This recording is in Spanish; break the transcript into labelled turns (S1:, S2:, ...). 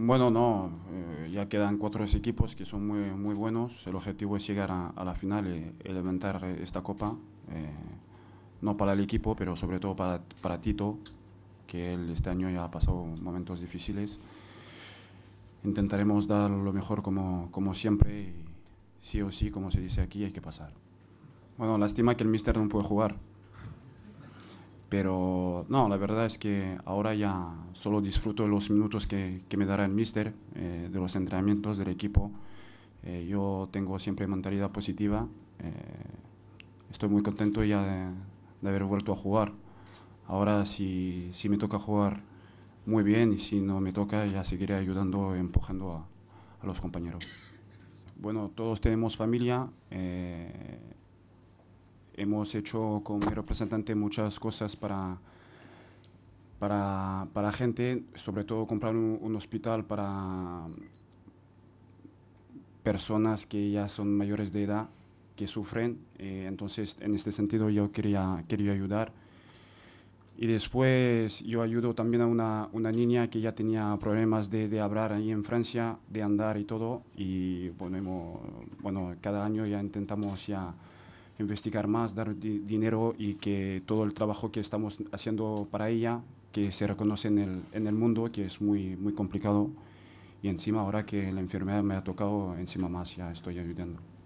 S1: Bueno, no, eh, ya quedan cuatro equipos que son muy, muy buenos. El objetivo es llegar a, la final y eh, levantar eh, esta copa, no para el equipo, pero sobre todo para, Tito, que este año ya ha pasado momentos difíciles. Intentaremos dar lo mejor como, siempre y sí o sí, como se dice aquí, hay que pasar. Bueno, lástima que el Mister no puede jugar. Pero no, la verdad es que ahora ya solo disfruto de los minutos que, que me dará el mister, eh, de los entrenamientos, del equipo. Eh, yo tengo siempre mentalidad positiva. Eh, estoy muy contento ya de, haber vuelto a jugar. Ahora si, si, me toca jugar muy bien y si no me toca ya seguiré ayudando, empujando a, a los compañeros. Bueno, todos tenemos familia hemos hecho con mi representante muchas cosas para, para, para gente, sobre todo comprar un, hospital para personas que ya son mayores de edad, que sufren. Eh, entonces, en este sentido, yo quería, quería ayudar. Y después yo ayudo también a una, una niña que ya tenía problemas de, de, hablar ahí en Francia, de andar y todo. Y bueno, bueno, cada año ya intentamos ya investigar más, dar dinero y que todo el trabajo que estamos haciendo para ella, que se reconoce en el, en el mundo, que es muy, muy complicado. Y encima ahora que la enfermedad me ha tocado, encima más ya estoy ayudando.